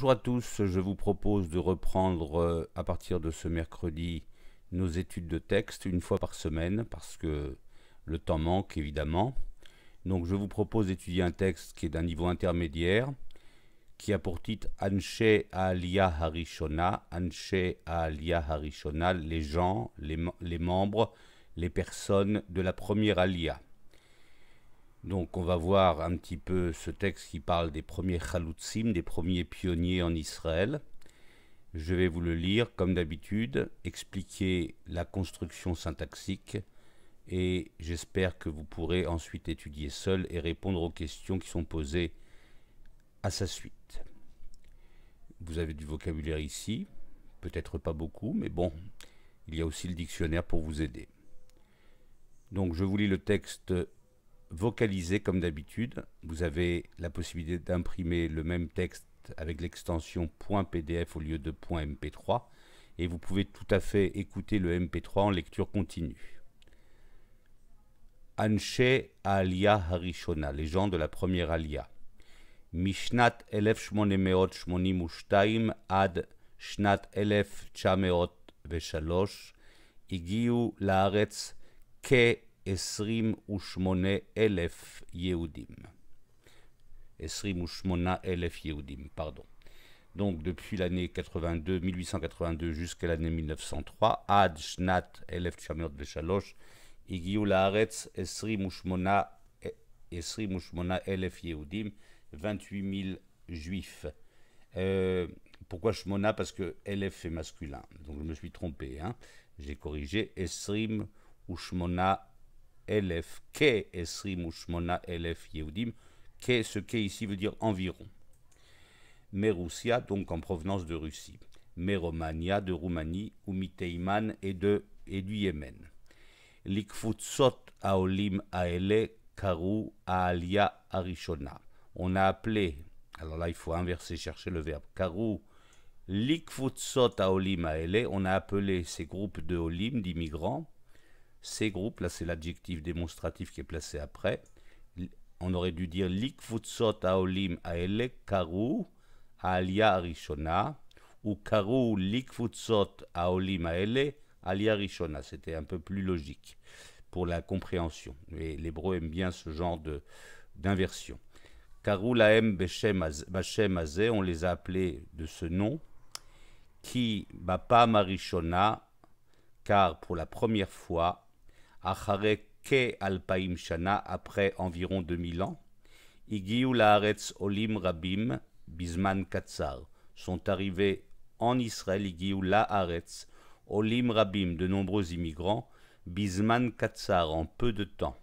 Bonjour à tous, je vous propose de reprendre euh, à partir de ce mercredi nos études de texte une fois par semaine parce que le temps manque évidemment. Donc je vous propose d'étudier un texte qui est d'un niveau intermédiaire qui a pour titre Anche Alia Harishona, Anche Alia Harishona, les gens, les, les membres, les personnes de la première Alia. Donc on va voir un petit peu ce texte qui parle des premiers chalutzim, des premiers pionniers en Israël. Je vais vous le lire comme d'habitude, expliquer la construction syntaxique et j'espère que vous pourrez ensuite étudier seul et répondre aux questions qui sont posées à sa suite. Vous avez du vocabulaire ici, peut-être pas beaucoup, mais bon, il y a aussi le dictionnaire pour vous aider. Donc je vous lis le texte vocalisé comme d'habitude. Vous avez la possibilité d'imprimer le même texte avec l'extension .pdf au lieu de .mp3 et vous pouvez tout à fait écouter le mp3 en lecture continue. Anshe Alia Harishona, les gens de la première Alia. Mishnat elef 1882 ad Shnat elef 1903 Igiu La'aretz Ke Esrim 28,000 Yéhoudim. 28,000 yehudim. pardon. Donc depuis l'année 82, 1882 jusqu'à l'année 1903, Ad Shnat Elef Tchamot Veshalosh, Igiou Esrim Mushmona e, Elef Yehudim, 28 000 juifs. Euh, pourquoi Shmona Parce que Elef est masculin. Donc je me suis trompé. Hein. J'ai corrigé Esrim Ushmona elef, ESRI, esrim ushmona elef ce K ici veut dire environ. Meroussia, donc en provenance de Russie. Meromania, de Roumanie, Umiteiman et, de, et du Yémen. Likfutsot aolim aele karu aalia arishona. On a appelé, alors là il faut inverser, chercher le verbe, karu likfutsot aolim aele, on a appelé ces groupes de olim, d'immigrants, ces groupes, là c'est l'adjectif démonstratif qui est placé après, on aurait dû dire likfutsot Aolim Aele Karu Alia Rishona ou Karu likfutsot Aolim Aele Alia Rishona. C'était un peu plus logique pour la compréhension. mais l'hébreu aime bien ce genre de, d'inversion. Karu Laem Bashem Azé, on les a appelés de ce nom, qui Bapam Arishona, car pour la première fois, après environ 2000 ans, Olim Rabim, Bisman Katsar, sont arrivés en Israël, Igiou Haaretz, Olim Rabim, de nombreux immigrants, Bisman Katsar, en peu de temps.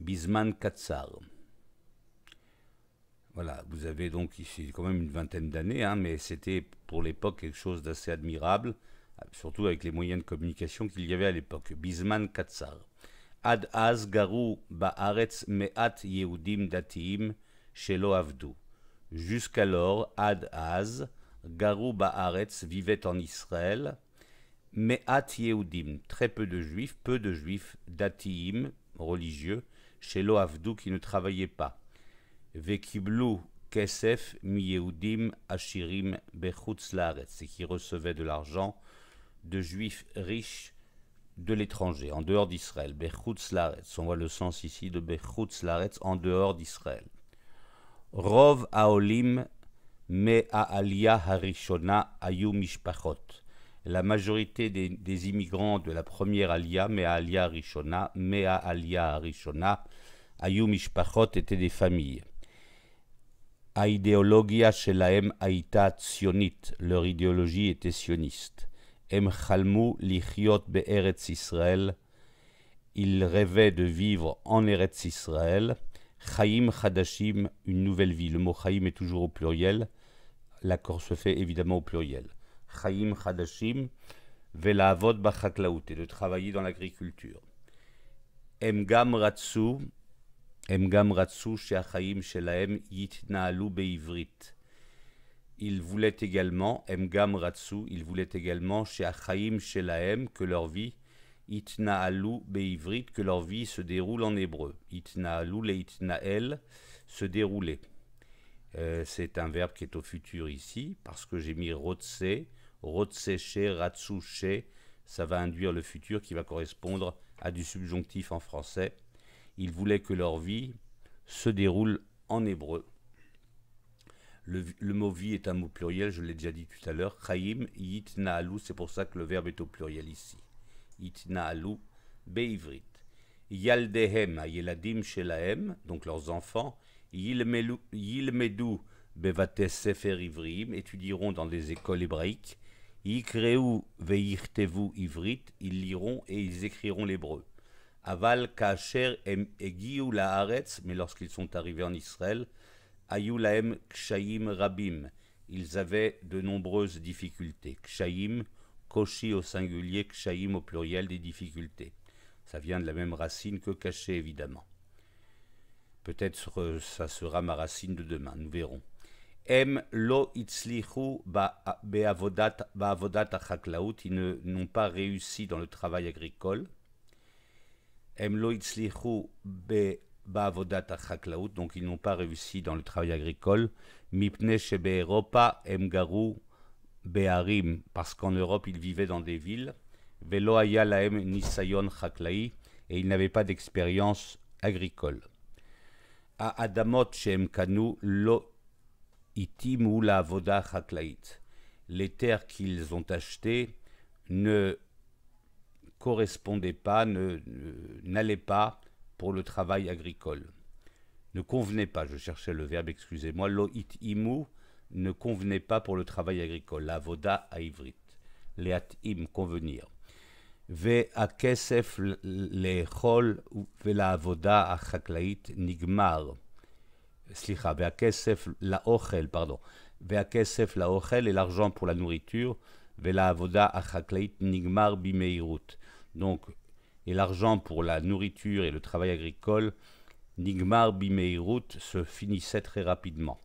Bisman Katsar. Voilà, vous avez donc ici quand même une vingtaine d'années, hein, mais c'était pour l'époque quelque chose d'assez admirable surtout avec les moyens de communication qu'il y avait à l'époque. Bisman Katsar. Ad az garu ba'aretz me'at yehudim datim shelo avdu. Jusqu'alors, ad az garu ba'aretz vivait en Israël me'at yehudim, très peu de juifs, peu de juifs datim, religieux, shelo avdu qui ne travaillaient pas. Vekiblu kesef mi yehudim ashirim bechutz et qui recevaient de l'argent de juifs riches de l'étranger, en dehors d'Israël. Bechutz On voit le sens ici de Bechutz en dehors d'Israël. Rov Aolim Me Harishona Ayu Mishpachot. La majorité des, immigrants de la première Alia, me'a Alia Harishona, me'a Alia Harishona, Ayu Mishpachot étaient des familles. Aidéologia Shelaem Aita Sionit. Leur idéologie était sioniste. Il rêvait lichiot de vivre en Eretz Israël, Chaim Hadashim, une nouvelle vie. Le mot Chaim est toujours au pluriel, l'accord se fait évidemment au pluriel. Chaim Hadashim, Velavod Bachaklaout, et de travailler dans l'agriculture. Emgam Ratsu, Emgam Ratsu, Sheachaim yitna Yitnaalu Beivrit il voulait également, Emgam Ratsu, il voulait également chez Achaim laem, que leur vie, Itna'alu Beivrit, que leur vie se déroule en hébreu. Itna'alu le Itna'el, se dérouler. Euh, c'est un verbe qui est au futur ici, parce que j'ai mis Rotse, ratsu chez ça va induire le futur qui va correspondre à du subjonctif en français. Il voulait que leur vie se déroule en hébreu. Le, mot vie est un mot pluriel, je l'ai déjà dit tout à l'heure. Chaim, yitna'alu » c'est pour ça que le verbe est au pluriel ici. Yitna'alu »« beivrit. Yaldehem, ayeladim shelahem, donc leurs enfants. Yilmedu, bevates sefer ivrim, étudieront dans les écoles hébraïques. Yikreu, veirtevu ivrit, ils liront et ils écriront l'hébreu. Aval, kacher, la laaretz, mais lorsqu'ils sont arrivés en Israël, היו להם Rabim. Ils avaient de nombreuses difficultés. Kshayim, koshi au singulier, kshayim au pluriel, des difficultés. Ça vient de la même racine que caché, évidemment. Peut-être ça sera ma racine de demain, nous verrons. Em lo itzlichu ba'avodat achaklaout, ils n'ont pas réussi dans le travail agricole. Em lo itzlichu donc ils n'ont pas réussi dans le travail agricole. Mipne Emgaru Beharim, parce qu'en Europe ils vivaient dans des villes. Velo Nisayon et ils n'avaient pas d'expérience agricole. A Adamot Kanu Lo Itim ou la Les terres qu'ils ont achetées ne correspondaient pas, n'allaient ne, pas pour le travail agricole. Ne convenait pas, je cherchais le verbe, excusez-moi, lo it imu ne convenait pas pour le travail agricole, la voda à ivrit, leat im, convenir. Ve le chol ve la avoda à nigmar. Slicha, ve kesef la ochel, pardon. Ve kesef la ochel et l'argent pour la nourriture, ve la avoda à nigmar bimeirut. Donc, et l'argent pour la nourriture et le travail agricole, Nigmar Bimeirut se finissait très rapidement.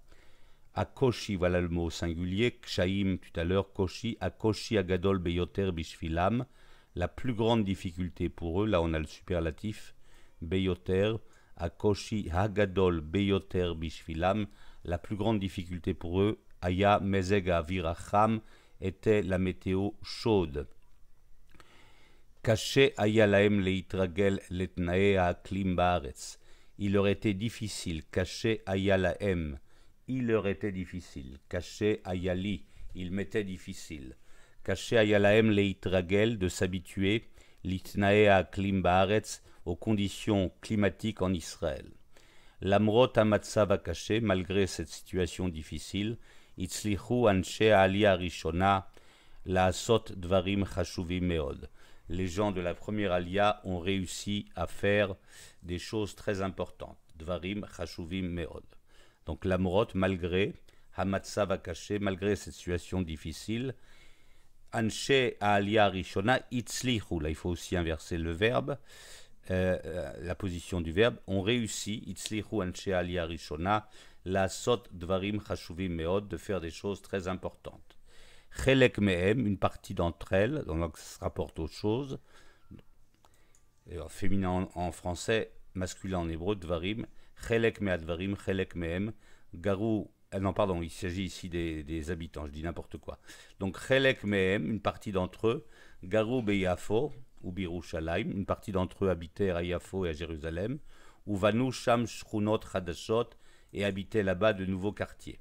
Akoshi, voilà le mot singulier, Kshaim tout à l'heure, Koshi, Akoshi Agadol Beyoter Bishfilam, la plus grande difficulté pour eux, là on a le superlatif, Beyoter, Akoshi Agadol Beyoter Bishfilam, la plus grande difficulté pour eux, Aya Mezega Viracham, était la météo chaude. Caché היה להם להתרגל לתנאי Il aurait été difficile, caché à Yalaem. Il leur était difficile, caché ayali, Yali. Il m'était difficile. Caché à Yalaem leitragel, de s'habituer, litnae à klimbaaretz, aux conditions climatiques en Israël. L'amrot va caché, malgré cette situation difficile, itzlichu la dvarim meod. » les gens de la première alia ont réussi à faire des choses très importantes. Dvarim, Chashuvim, Meod. Donc l'amorot, malgré Hamatsa va cacher, malgré cette situation difficile, Anche Alia Rishona, là il faut aussi inverser le verbe, euh, euh, la position du verbe, ont réussi, Itzlihu, Anche Alia Rishona, la Sot Dvarim Chashuvim Meod, de faire des choses très importantes. Chelek Mehem, une partie d'entre elles, donc ça se rapporte aux choses. Euh, féminin en, français, masculin en hébreu, Dvarim. Chelek Meadvarim, Chelek Mehem. Garou, euh, non, pardon, il s'agit ici des, habitants, je dis n'importe quoi. Donc Chelek Mehem, une partie d'entre eux. Garou Beyafo, ou Birushalayim, une partie d'entre eux habitaient à Yafo et à Jérusalem. Ou Vanu Sham Shrunot Hadashot, et habitaient là-bas de nouveaux quartiers.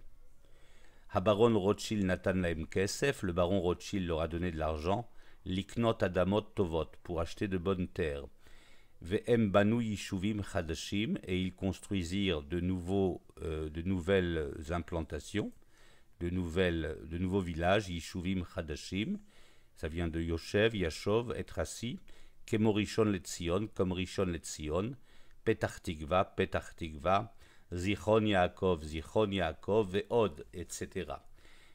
Habaron Rothschild Nathan lהם le baron Rothschild leur a donné de l'argent, liknot Adamot tovot, pour acheter de bonnes terres. Ve'em banu yishuvim chadashim, et ils construisirent de, nouveaux, euh, de nouvelles implantations, de, nouvelles, de nouveaux villages, yishuvim chadashim, ça vient de Yoshev, Yashov, Etrassi, Kemorishon Letzion, comme Rishon Letzion, Petach Tikva, Petach Tikva, Zichon Yaakov, Zichon Yaakov, Veod, etc.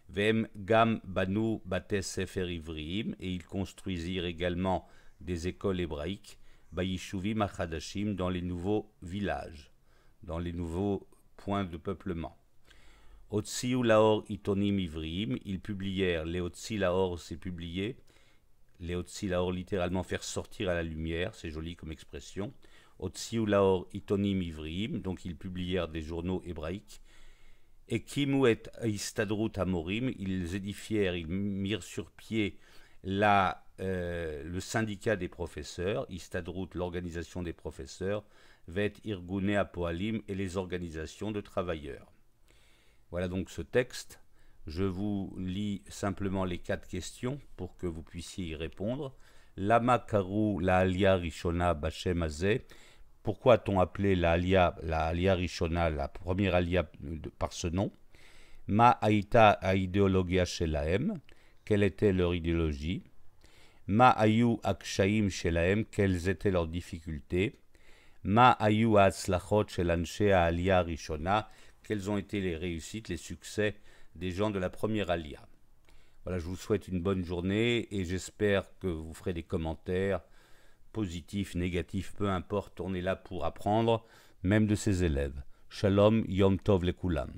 Vem Gam Banu Sefer Ivrim et ils construisirent également des écoles hébraïques, Bayeshuvi Machadashim, dans les nouveaux villages, dans les nouveaux points de peuplement. Otsi Laor Itonim ivrim ils publièrent, les Otsi Laor s'est publié, les Otsi littéralement faire sortir à la lumière, c'est joli comme expression, « Otsiu Laor Itonim Ivrim, donc ils publièrent des journaux hébraïques, et Kimu Istadrut Amorim, ils édifièrent, ils mirent sur pied la, euh, le syndicat des professeurs, Istadrut, l'organisation des professeurs, Vet Irgune Apoalim et les organisations de travailleurs. Voilà donc ce texte. Je vous lis simplement les quatre questions pour que vous puissiez y répondre. Lama Karu La Rishona Bashem pourquoi a-t-on appelé la Alia, la Rishona, la première Alia par ce nom Ma Aïta a shelaem, quelle était leur idéologie Ma Ayu Akshaim shelaem, quelles étaient leurs difficultés Ma Ayu Atzlachot Alia Rishona, quelles ont été les réussites, les succès des gens de la première Alia. Voilà, je vous souhaite une bonne journée et j'espère que vous ferez des commentaires positif, négatif, peu importe, on est là pour apprendre, même de ses élèves. Shalom, Yom Tov Lekulam.